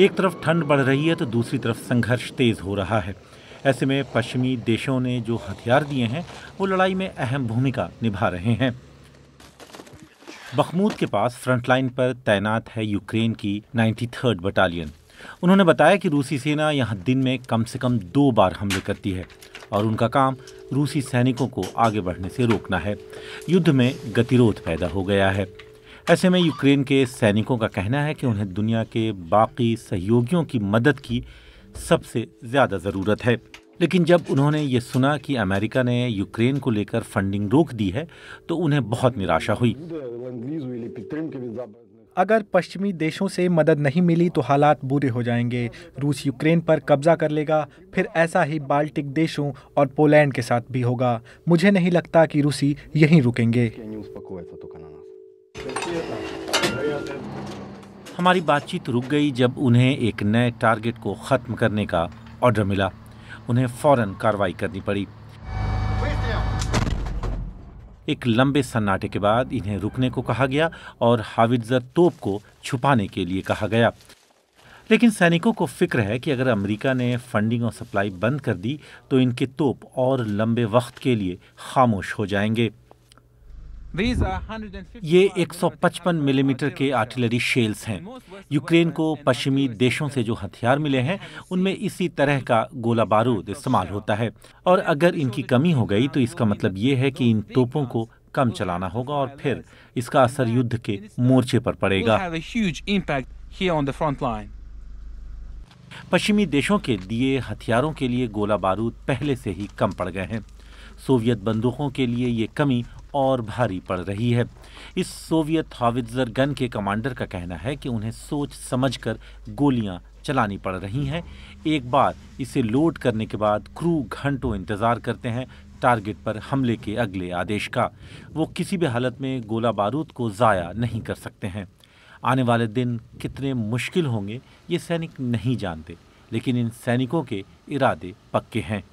एक तरफ ठंड बढ़ रही है तो दूसरी तरफ संघर्ष तेज़ हो रहा है ऐसे में पश्चिमी देशों ने जो हथियार दिए हैं वो लड़ाई में अहम भूमिका निभा रहे हैं बखमूद के पास फ्रंटलाइन पर तैनात है यूक्रेन की थर्ड बटालियन उन्होंने बताया कि रूसी सेना यहाँ दिन में कम से कम दो बार हमले करती है और उनका काम रूसी सैनिकों को आगे बढ़ने से रोकना है युद्ध में गतिरोध पैदा हो गया है ऐसे में यूक्रेन के सैनिकों का कहना है कि उन्हें दुनिया के बाकी सहयोगियों की मदद की सबसे ज़्यादा ज़रूरत है लेकिन जब उन्होंने ये सुना कि अमेरिका ने यूक्रेन को लेकर फंडिंग रोक दी है तो उन्हें बहुत निराशा हुई अगर पश्चिमी देशों से मदद नहीं मिली तो हालात बुरे हो जाएंगे रूस यूक्रेन पर कब्जा कर लेगा फिर ऐसा ही बाल्टिक देशों और पोलैंड के साथ भी होगा मुझे नहीं लगता कि रूसी यहीं रुकेंगे हमारी बातचीत रुक गई जब उन्हें एक नए टारगेट को ख़त्म करने का ऑर्डर मिला उन्हें फौरन कार्रवाई करनी पड़ी एक लंबे सन्नाटे के बाद इन्हें रुकने को कहा गया और हाविजर तोप को छुपाने के लिए कहा गया लेकिन सैनिकों को फिक्र है कि अगर अमेरिका ने फंडिंग और सप्लाई बंद कर दी तो इनके तोप और लंबे वक्त के लिए खामोश हो जाएंगे ये 155 मिलीमीटर mm के आर्टिलरी शेल्स हैं यूक्रेन को पश्चिमी देशों से जो हथियार मिले हैं उनमें इसी तरह का गोला बारूद इस्तेमाल होता है और अगर इनकी कमी हो गई तो इसका मतलब ये है कि इन तोपों को कम चलाना होगा और फिर इसका असर युद्ध के मोर्चे पर पड़ेगा पश्चिमी देशों के लिए हथियारों के लिए गोला बारूद पहले से ही कम पड़ गए हैं सोवियत बंदूकों के लिए ये कमी और भारी पड़ रही है इस सोवियत हाविज़र गन के कमांडर का कहना है कि उन्हें सोच समझकर गोलियां चलानी पड़ रही हैं एक बार इसे लोड करने के बाद क्रू घंटों इंतज़ार करते हैं टारगेट पर हमले के अगले आदेश का वो किसी भी हालत में गोला बारूद को ज़ाया नहीं कर सकते हैं आने वाले दिन कितने मुश्किल होंगे ये सैनिक नहीं जानते लेकिन इन सैनिकों के इरादे पक्के हैं